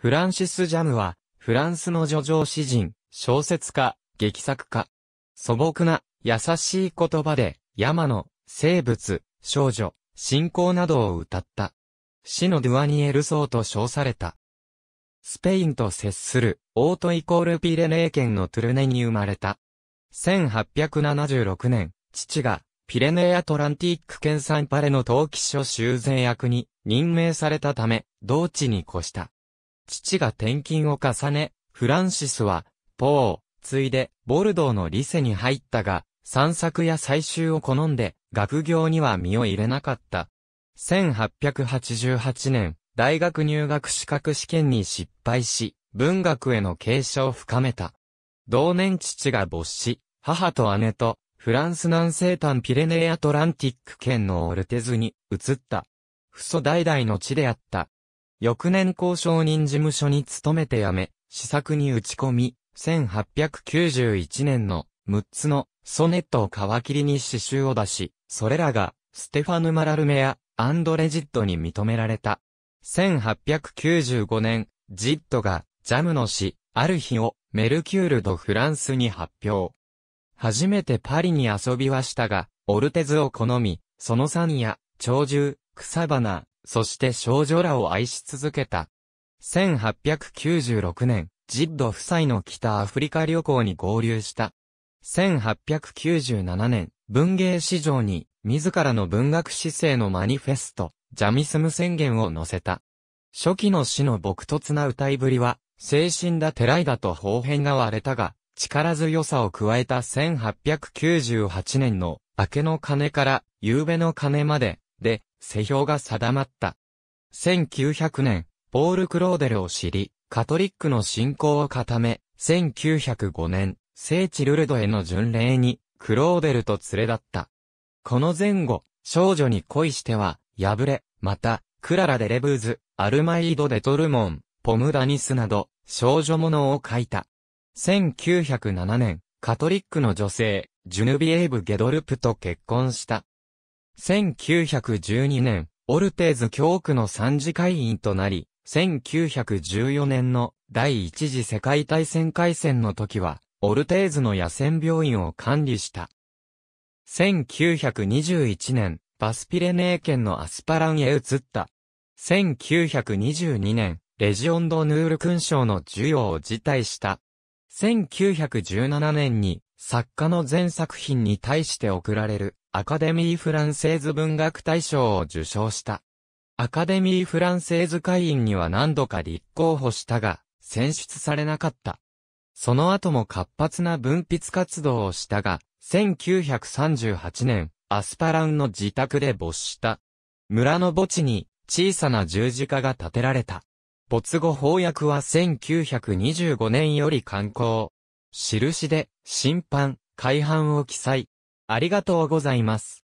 フランシス・ジャムは、フランスの叙情詩人、小説家、劇作家。素朴な、優しい言葉で、山の、生物、少女、信仰などを歌った。死のドゥアニエルーと称された。スペインと接する、オートイコールピレネー県のトゥルネに生まれた。1876年、父が、ピレネーアトランティック県サンパレの陶器所修繕役に任命されたため、同地に越した。父が転勤を重ね、フランシスは、ポー、ついで、ボルドーのリセに入ったが、散策や採集を好んで、学業には身を入れなかった。1888年、大学入学資格試験に失敗し、文学への傾斜を深めた。同年父が没し、母と姉と、フランス南西端ピレネーアトランティック県のオルテズに移った。不祖代々の地であった翌年交渉人事務所に勤めて辞め、試作に打ち込み、1891年の6つのソネットを皮切りに刺繍を出し、それらがステファヌ・マラルメやアンドレ・ジットに認められた。1895年、ジットがジャムの詩、ある日をメルキュール・ド・フランスに発表。初めてパリに遊びはしたが、オルテズを好み、その山や、鳥獣、草花、そして少女らを愛し続けた。1896年、ジッド夫妻の北アフリカ旅行に合流した。1897年、文芸史上に、自らの文学姿勢のマニフェスト、ジャミスム宣言を載せた。初期の詩の朴突な歌いぶりは、精神だ寺井だと方変が割れたが、力強さを加えた1898年の明けの鐘から夕べの鐘まで世評が定まった。1900年、ポール・クローデルを知り、カトリックの信仰を固め、1905年、聖地ルルドへの巡礼に、クローデルと連れ立った。この前後、少女に恋しては、破れ、また、クララ・デ・レブーズ、アルマイード・デ・トルモン、ポム・ダニスなど、少女ものを書いた。1907年、カトリックの女性、ジュヌビエーブ・ゲドルプと結婚した。1912年、オルテーズ教区の参事会員となり、1914年の第一次世界大戦開戦の時は、オルテーズの野戦病院を管理した。1921年、バスピレネー県のアスパランへ移った。1922年、レジオンド・ヌール勲章の授与を辞退した。1917年に、作家の全作品に対して贈られる、アカデミー・フランセーズ文学大賞を受賞した。アカデミー・フランセーズ会員には何度か立候補したが、選出されなかった。その後も活発な文筆活動をしたが、1938年、アスパランの自宅で没した。村の墓地に小さな十字架が建てられた。没後翻訳は1925年より刊行。印で、審判、改版を記載。ありがとうございます。